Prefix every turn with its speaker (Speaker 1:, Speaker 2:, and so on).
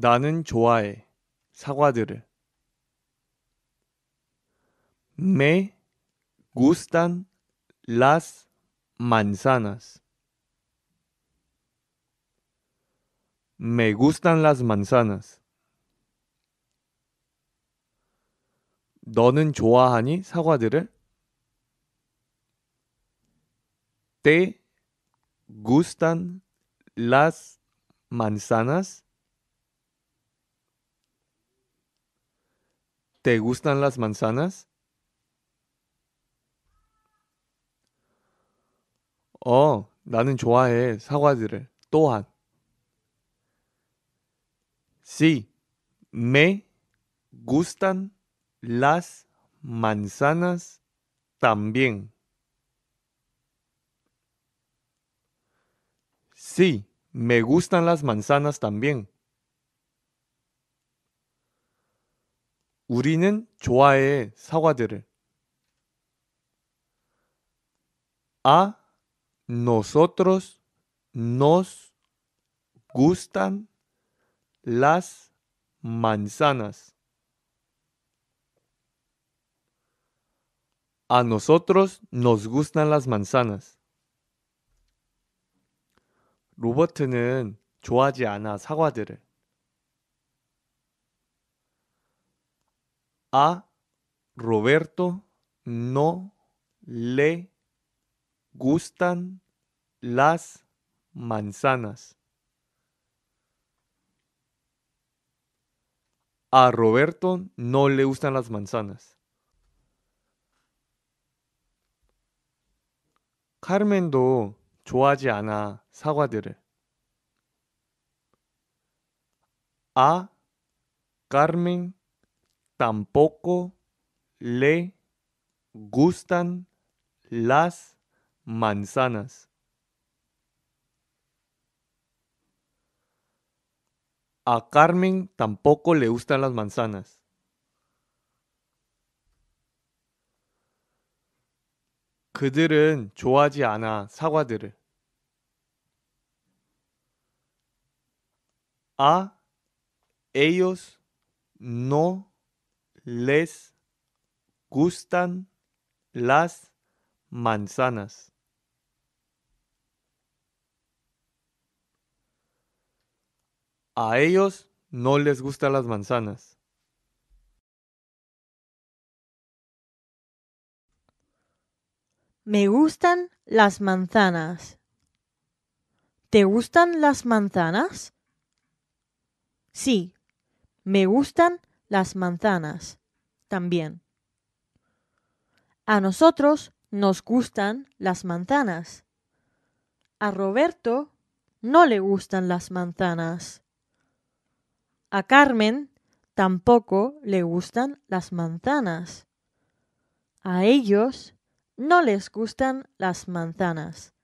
Speaker 1: 나는 좋아해 사과들을. Me gustan las manzanas. Me gustan las manzanas. 너는 좋아하니 사과들을? Te gustan las manzanas? ¿Te gustan las manzanas? Oh, 나는 좋아해 사과들을. 또한. Sí, me gustan las manzanas también. Sí, me gustan las manzanas también. 우리는 좋아해 사과들을. A nosotros nos gustan las manzanas. A nosotros nos gustan las manzanas. 로버트는 좋아하지 않아 사과들을. A Roberto no le gustan las manzanas. A Roberto no le gustan las manzanas. Carmen 좋아하지 않아 사과들을. A Carmen tampoco le gustan las manzanas. A Carmen tampoco le gustan las manzanas. A ellos no les gustan las manzanas. A ellos no les gustan las manzanas.
Speaker 2: Me gustan las manzanas. ¿Te gustan las manzanas? Sí, me gustan las manzanas también. A nosotros nos gustan las manzanas. A Roberto no le gustan las manzanas. A Carmen tampoco le gustan las manzanas. A ellos no les gustan las manzanas.